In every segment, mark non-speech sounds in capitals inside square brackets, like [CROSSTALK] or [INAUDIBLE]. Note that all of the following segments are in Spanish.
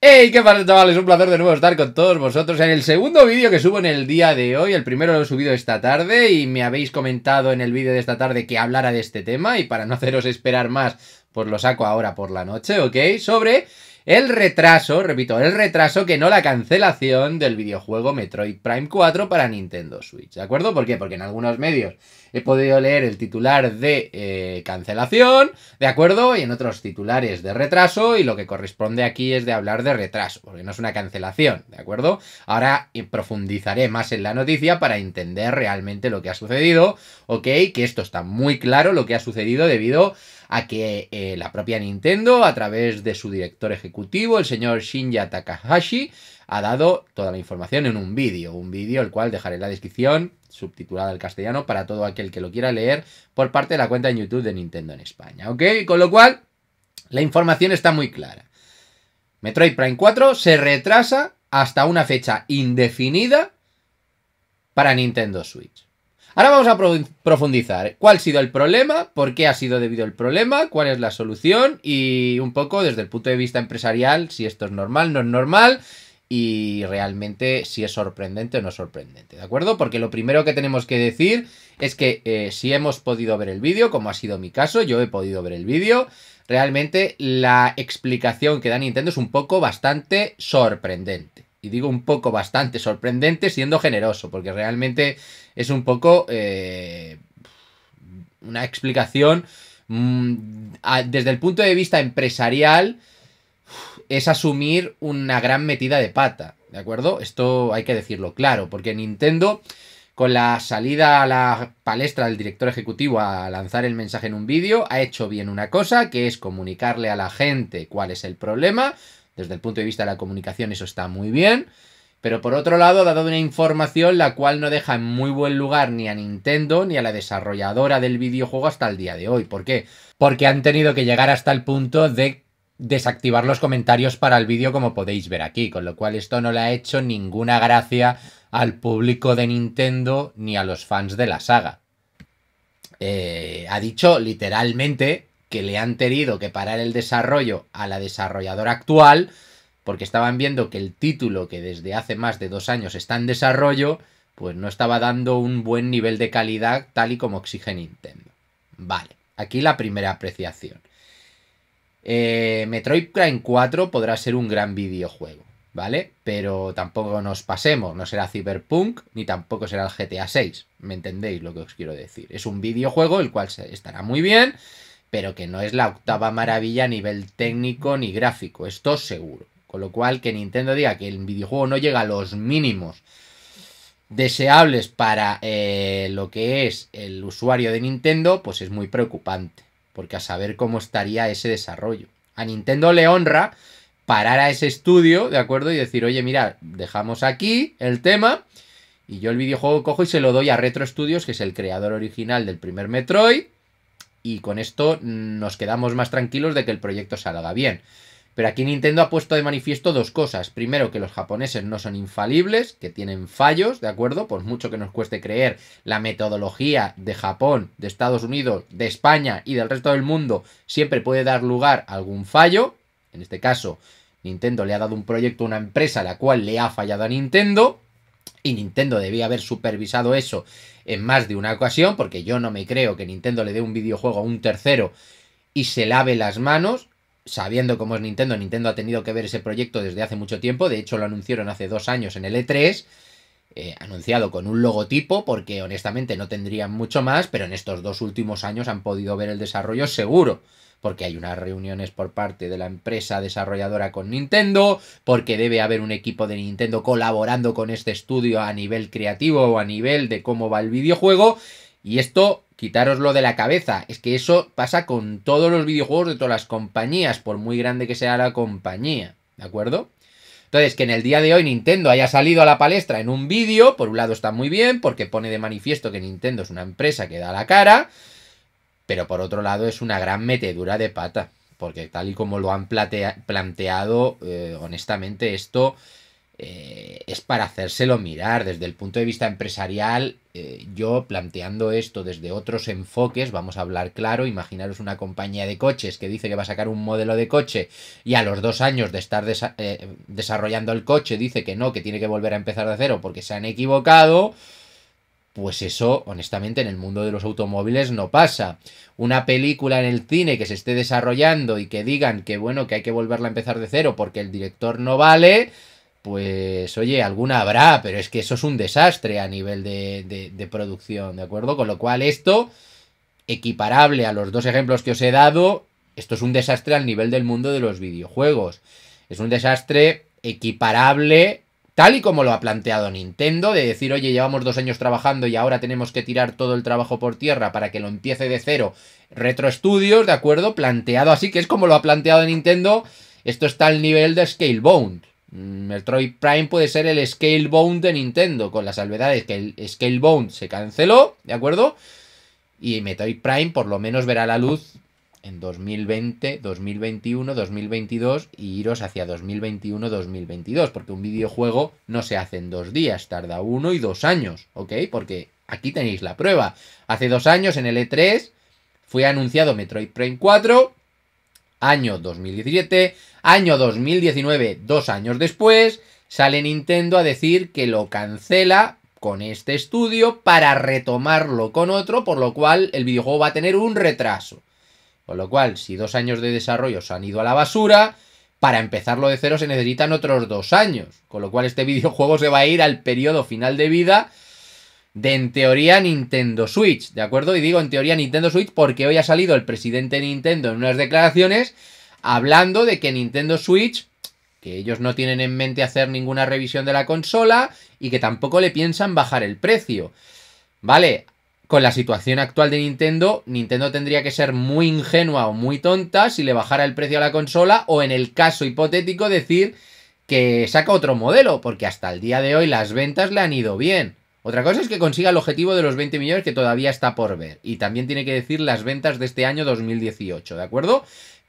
¡Hey! ¿Qué pasa chavales? Un placer de nuevo estar con todos vosotros en el segundo vídeo que subo en el día de hoy. El primero lo he subido esta tarde y me habéis comentado en el vídeo de esta tarde que hablara de este tema y para no haceros esperar más pues lo saco ahora por la noche, ¿ok? Sobre el retraso, repito, el retraso que no la cancelación del videojuego Metroid Prime 4 para Nintendo Switch, ¿de acuerdo? ¿Por qué? Porque en algunos medios he podido leer el titular de eh, cancelación, ¿de acuerdo? Y en otros titulares de retraso, y lo que corresponde aquí es de hablar de retraso, porque no es una cancelación, ¿de acuerdo? Ahora eh, profundizaré más en la noticia para entender realmente lo que ha sucedido, ¿ok? Que esto está muy claro lo que ha sucedido debido a que eh, la propia Nintendo, a través de su director ejecutivo, el señor Shinya Takahashi, ha dado toda la información en un vídeo, un vídeo el cual dejaré la descripción, subtitulada al castellano, para todo aquel que lo quiera leer por parte de la cuenta en YouTube de Nintendo en España, ¿ok? Con lo cual, la información está muy clara. Metroid Prime 4 se retrasa hasta una fecha indefinida para Nintendo Switch. Ahora vamos a profundizar. ¿Cuál ha sido el problema? ¿Por qué ha sido debido el problema? ¿Cuál es la solución? Y un poco desde el punto de vista empresarial, si esto es normal, no es normal. Y realmente si es sorprendente o no sorprendente, ¿de acuerdo? Porque lo primero que tenemos que decir es que eh, si hemos podido ver el vídeo, como ha sido mi caso, yo he podido ver el vídeo, realmente la explicación que da Nintendo es un poco bastante sorprendente y digo un poco bastante sorprendente siendo generoso, porque realmente es un poco eh, una explicación mm, desde el punto de vista empresarial es asumir una gran metida de pata, ¿de acuerdo? Esto hay que decirlo claro, porque Nintendo con la salida a la palestra del director ejecutivo a lanzar el mensaje en un vídeo, ha hecho bien una cosa, que es comunicarle a la gente cuál es el problema, desde el punto de vista de la comunicación eso está muy bien. Pero por otro lado, ha dado una información la cual no deja en muy buen lugar ni a Nintendo ni a la desarrolladora del videojuego hasta el día de hoy. ¿Por qué? Porque han tenido que llegar hasta el punto de desactivar los comentarios para el vídeo como podéis ver aquí, con lo cual esto no le ha hecho ninguna gracia al público de Nintendo ni a los fans de la saga. Eh, ha dicho literalmente que le han tenido que parar el desarrollo a la desarrolladora actual, porque estaban viendo que el título que desde hace más de dos años está en desarrollo, pues no estaba dando un buen nivel de calidad tal y como exige Nintendo. Vale, aquí la primera apreciación. Eh, Metroid Prime 4 podrá ser un gran videojuego, ¿vale? Pero tampoco nos pasemos, no será Cyberpunk ni tampoco será el GTA 6, ¿me entendéis lo que os quiero decir? Es un videojuego el cual estará muy bien, pero que no es la octava maravilla a nivel técnico ni gráfico, esto seguro. Con lo cual, que Nintendo diga que el videojuego no llega a los mínimos deseables para eh, lo que es el usuario de Nintendo, pues es muy preocupante, porque a saber cómo estaría ese desarrollo. A Nintendo le honra parar a ese estudio, ¿de acuerdo? Y decir, oye, mira, dejamos aquí el tema y yo el videojuego cojo y se lo doy a Retro Studios, que es el creador original del primer Metroid, y con esto nos quedamos más tranquilos de que el proyecto salga bien. Pero aquí Nintendo ha puesto de manifiesto dos cosas. Primero, que los japoneses no son infalibles, que tienen fallos, ¿de acuerdo? Por mucho que nos cueste creer, la metodología de Japón, de Estados Unidos, de España y del resto del mundo siempre puede dar lugar a algún fallo. En este caso, Nintendo le ha dado un proyecto a una empresa a la cual le ha fallado a Nintendo. Y Nintendo debía haber supervisado eso en más de una ocasión, porque yo no me creo que Nintendo le dé un videojuego a un tercero y se lave las manos. Sabiendo cómo es Nintendo, Nintendo ha tenido que ver ese proyecto desde hace mucho tiempo, de hecho lo anunciaron hace dos años en el E3, eh, anunciado con un logotipo, porque honestamente no tendrían mucho más, pero en estos dos últimos años han podido ver el desarrollo seguro porque hay unas reuniones por parte de la empresa desarrolladora con Nintendo, porque debe haber un equipo de Nintendo colaborando con este estudio a nivel creativo o a nivel de cómo va el videojuego. Y esto, quitaroslo de la cabeza, es que eso pasa con todos los videojuegos de todas las compañías, por muy grande que sea la compañía, ¿de acuerdo? Entonces, que en el día de hoy Nintendo haya salido a la palestra en un vídeo, por un lado está muy bien, porque pone de manifiesto que Nintendo es una empresa que da la cara, pero por otro lado es una gran metedura de pata, porque tal y como lo han planteado, eh, honestamente esto eh, es para hacérselo mirar. Desde el punto de vista empresarial, eh, yo planteando esto desde otros enfoques, vamos a hablar claro, imaginaros una compañía de coches que dice que va a sacar un modelo de coche y a los dos años de estar desarrollando el coche dice que no, que tiene que volver a empezar de cero porque se han equivocado. Pues eso, honestamente, en el mundo de los automóviles no pasa. Una película en el cine que se esté desarrollando y que digan que bueno, que hay que volverla a empezar de cero porque el director no vale, pues oye, alguna habrá, pero es que eso es un desastre a nivel de, producción, ¿de acuerdo? Con lo cual esto, equiparable a los dos ejemplos que os he dado, esto es un desastre al nivel del mundo de los videojuegos. Es un desastre equiparable tal y como lo ha planteado Nintendo, de decir, oye, llevamos dos años trabajando y ahora tenemos que tirar todo el trabajo por tierra para que lo empiece de cero Retro Studios, ¿de acuerdo? Planteado así, que es como lo ha planteado Nintendo, esto está al nivel de Scalebound. Mm, Metroid Prime puede ser el Scalebound de Nintendo, con la salvedad que el Scalebound se canceló, ¿de acuerdo? Y Metroid Prime por lo menos verá la luz en 2020, 2021, 2022 y iros hacia 2021, 2022, porque un videojuego no se hace en dos días, tarda uno y dos años, ¿ok? Porque aquí tenéis la prueba. Hace dos años en el E3 fue anunciado Metroid Prime 4, año 2017, año 2019, dos años después, sale Nintendo a decir que lo cancela con este estudio para retomarlo con otro, por lo cual el videojuego va a tener un retraso. Con lo cual, si dos años de desarrollo se han ido a la basura, para empezarlo de cero se necesitan otros dos años. Con lo cual, este [LAUGHS] videojuego se va a ir al periodo final de vida de, en teoría, Nintendo Switch. ¿De acuerdo? Y digo en teoría Nintendo Switch porque hoy ha salido el presidente de Nintendo en unas declaraciones hablando de que Nintendo Switch que ellos no tienen en mente hacer ninguna revisión de la consola y que tampoco le piensan bajar el precio. Vale, con la situación actual de Nintendo, Nintendo tendría que ser muy ingenua o muy tonta si le bajara el precio a la consola o en el caso hipotético decir que saca otro modelo, porque hasta el día de hoy las ventas le han ido bien. Otra cosa es que consiga el objetivo de los 20 millones que todavía está por ver. Y también tiene que decir las ventas de este año 2018, ¿de acuerdo?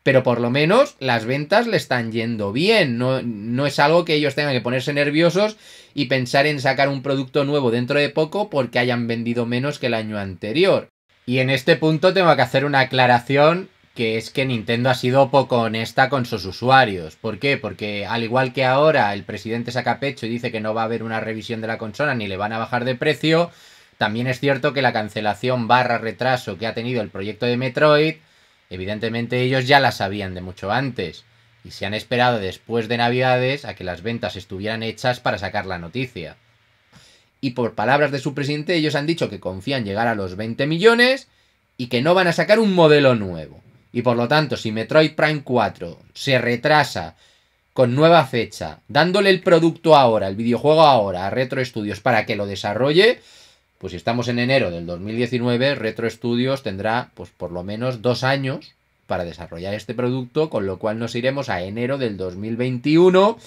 pero por lo menos las ventas le están yendo bien. No, es algo que ellos tengan que ponerse nerviosos y pensar en sacar un producto nuevo dentro de poco porque hayan vendido menos que el año anterior. Y en este punto tengo que hacer una aclaración que es que Nintendo ha sido poco honesta con sus usuarios. ¿Por qué? Porque al igual que ahora el presidente saca pecho y dice que no va a haber una revisión de la consola ni le van a bajar de precio, también es cierto que la cancelación barra retraso que ha tenido el proyecto de Metroid Evidentemente ellos ya la sabían de mucho antes y se han esperado después de Navidades a que las ventas estuvieran hechas para sacar la noticia. Y por palabras de su presidente ellos han dicho que confían llegar a los 20 millones y que no van a sacar un modelo nuevo. Y por lo tanto, si Metroid Prime 4 se retrasa con nueva fecha, dándole el producto ahora, el videojuego ahora a Retro Studios para que lo desarrolle, pues si estamos en enero del 2019, Retro Studios tendrá pues, por lo menos dos años para desarrollar este producto, con lo cual nos iremos a enero del 2021,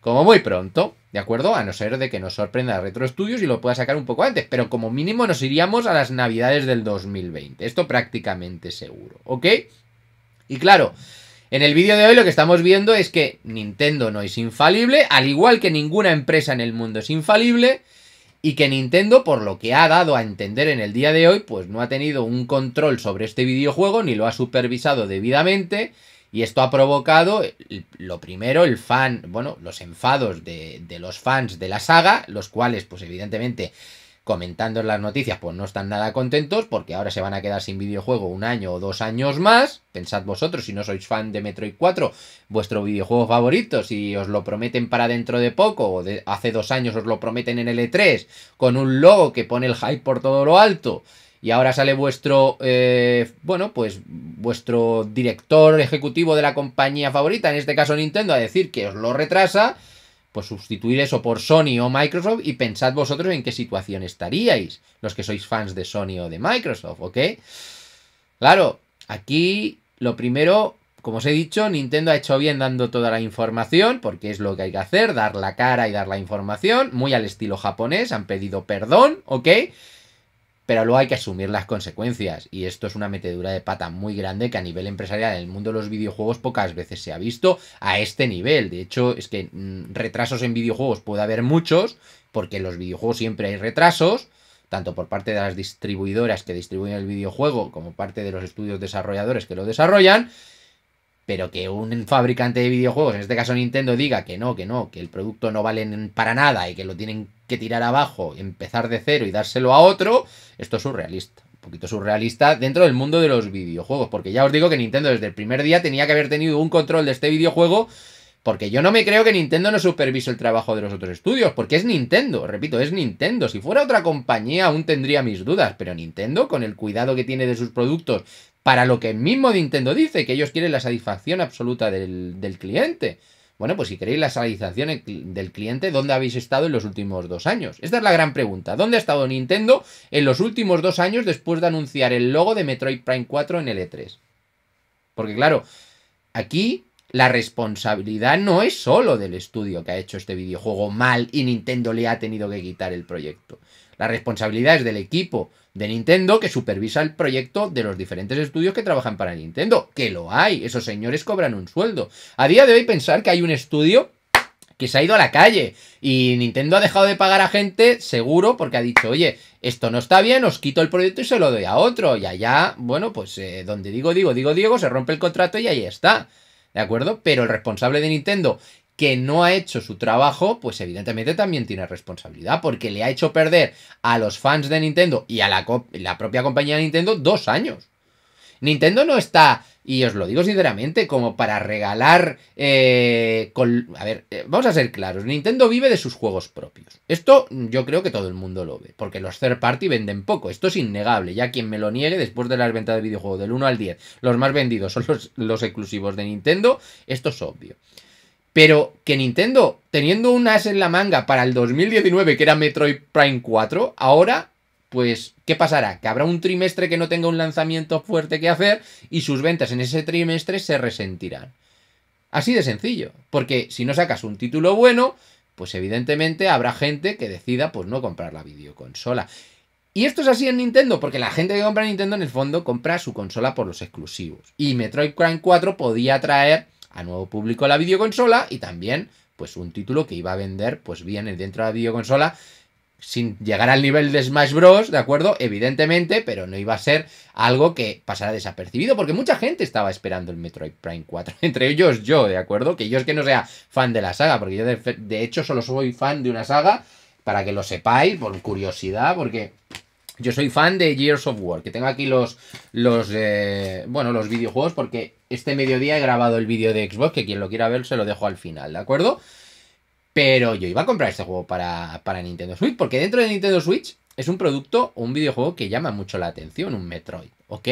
como muy pronto, ¿de acuerdo? A no ser de que nos sorprenda Retro Studios y lo pueda sacar un poco antes, pero como mínimo nos iríamos a las navidades del 2020, esto prácticamente seguro, ¿ok? Y claro, en el vídeo de hoy lo que estamos viendo es que Nintendo no es infalible, al igual que ninguna empresa en el mundo es infalible, y que Nintendo, por lo que ha dado a entender en el día de hoy, pues no ha tenido un control sobre este videojuego ni lo ha supervisado debidamente y esto ha provocado, eh, lo primero, el fan, bueno, los enfados de, de los fans de la saga, los cuales pues evidentemente comentando en las noticias, pues no están nada contentos porque ahora se van a quedar sin videojuego un año o dos años más. Pensad vosotros, si no sois fan de Metroid 4, vuestro videojuego favorito, si os lo prometen para dentro de poco o hace dos años os lo prometen en el E3 con un logo que pone el hype por todo lo alto y ahora sale vuestro, eh, bueno, pues vuestro director ejecutivo de la compañía favorita, en este caso Nintendo, a decir que os lo retrasa, pues sustituir eso por Sony o Microsoft y pensad vosotros en qué situación estaríais, los que sois fans de Sony o de Microsoft, ¿ok? Claro, aquí lo primero, como os he dicho, Nintendo ha hecho bien dando toda la información, porque es lo que hay que hacer, dar la cara y dar la información, muy al estilo japonés, han pedido perdón, ¿ok? pero luego hay que asumir las consecuencias. Y esto es una metedura de pata muy grande que a nivel empresarial en el mundo de los videojuegos pocas veces se ha visto a este nivel. De hecho, es que mm, retrasos en videojuegos puede haber muchos, porque en los videojuegos siempre hay retrasos, tanto por parte de las distribuidoras que distribuyen el videojuego como parte de los estudios desarrolladores que lo desarrollan pero que un fabricante de videojuegos, en este caso Nintendo, diga que no, que no, que el producto no vale para nada y que lo tienen que tirar abajo, empezar de cero y dárselo a otro, esto es surrealista. Un poquito surrealista dentro del mundo de los videojuegos, porque ya os digo que Nintendo desde el primer día tenía que haber tenido un control de este videojuego porque yo no me creo que Nintendo no supervise el trabajo de los otros estudios, porque es Nintendo, repito, es Nintendo. Si fuera otra compañía aún tendría mis dudas, pero Nintendo, con el cuidado que tiene de sus productos, para lo que mismo Nintendo dice, que ellos quieren la satisfacción absoluta del, del cliente. Bueno, pues si queréis la satisfacción del cliente, ¿dónde habéis estado en los últimos dos años? Esta es la gran pregunta. ¿Dónde ha estado Nintendo en los últimos dos años después de anunciar el logo de Metroid Prime 4 en el E3? Porque claro, aquí la responsabilidad no es solo del estudio que ha hecho este videojuego mal y Nintendo le ha tenido que quitar el proyecto. La responsabilidad es del equipo de Nintendo que supervisa el proyecto de los diferentes estudios que trabajan para Nintendo, que lo hay, esos señores cobran un sueldo. A día de hoy pensar que hay un estudio que se ha ido a la calle y Nintendo ha dejado de pagar a gente, seguro, porque ha dicho, oye, esto no está bien, os quito el proyecto y se lo doy a otro. Y allá, bueno, pues eh, donde digo, digo, digo, digo, se rompe el contrato y ahí está. ¿de acuerdo? Pero el responsable de Nintendo que no ha hecho su trabajo, pues evidentemente también tiene responsabilidad, porque le ha hecho perder a los fans de Nintendo y a la, la propia compañía de Nintendo dos años. Nintendo no está y os lo digo sinceramente, como para regalar... Eh, a ver, eh, vamos a ser claros, Nintendo vive de sus juegos propios. Esto yo creo que todo el mundo lo ve, porque los third party venden poco, esto es innegable, ya quien me lo niegue después de las ventas de videojuegos del 1 al 10, los más vendidos son los, exclusivos de Nintendo, esto es obvio. Pero que Nintendo, teniendo un en la manga para el 2019, que era Metroid Prime 4, ahora pues, ¿qué pasará? Que habrá un trimestre que no tenga un lanzamiento fuerte que hacer y sus ventas en ese trimestre se resentirán. Así de sencillo, porque si no sacas un título bueno, pues evidentemente habrá gente que decida pues no comprar la videoconsola. Y esto es así en Nintendo, porque la gente que compra Nintendo en el fondo compra su consola por los exclusivos. Y Metroid Prime 4 podía atraer a nuevo público la videoconsola y también pues un título que iba a vender pues bien dentro de la videoconsola sin llegar al nivel de Smash Bros, ¿de acuerdo? Evidentemente, pero no iba a ser algo que pasara desapercibido, porque mucha gente estaba esperando el Metroid Prime 4, [LAUGHS] entre ellos yo, ¿de acuerdo? Que yo es que no sea fan de la saga, porque yo de, hecho solo soy fan de una saga, para que lo sepáis, por curiosidad, porque yo soy fan de Gears of War, que tengo aquí los, los, eh, bueno, los videojuegos, porque este mediodía he grabado el vídeo de Xbox, que quien lo quiera ver se lo dejo al final, ¿de acuerdo? Pero yo iba a comprar este juego para, Nintendo Switch, porque dentro de Nintendo Switch es un producto o un videojuego que llama mucho la atención, un Metroid, ¿ok?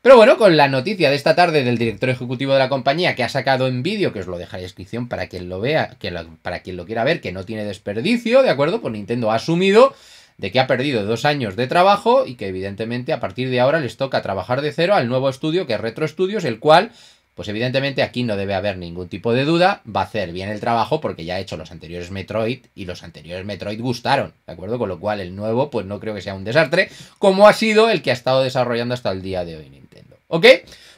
Pero bueno, con la noticia de esta tarde del director ejecutivo de la compañía que ha sacado en vídeo, que os lo dejaré en descripción para quien lo vea, para quien lo quiera ver, que no tiene desperdicio, ¿de acuerdo? Pues Nintendo ha asumido de que ha perdido dos años de trabajo y que evidentemente a partir de ahora les toca trabajar de cero al nuevo estudio que es Retro Studios, el cual pues evidentemente aquí no debe haber ningún tipo de duda, va a hacer bien el trabajo porque ya ha hecho los anteriores Metroid y los anteriores Metroid gustaron, ¿de acuerdo? Con lo cual el nuevo pues no creo que sea un desastre, como ha sido el que ha estado desarrollando hasta el día de hoy. ¿Ok?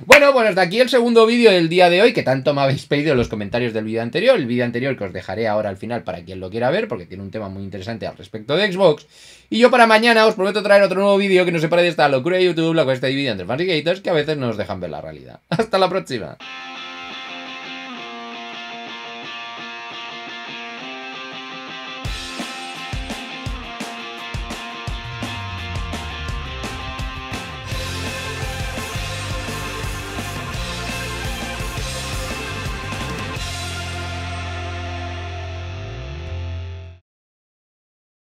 Bueno, pues hasta aquí el segundo vídeo del día de hoy, que tanto me habéis pedido en los comentarios del vídeo anterior, el vídeo anterior que os dejaré ahora al final para quien lo quiera ver, porque tiene un tema muy interesante al respecto de Xbox. Y yo para mañana os prometo traer otro nuevo vídeo que no separe de esta locura de YouTube, la está dividida entre fans y que a veces nos dejan ver la realidad. [LAUGHS] ¡Hasta la próxima!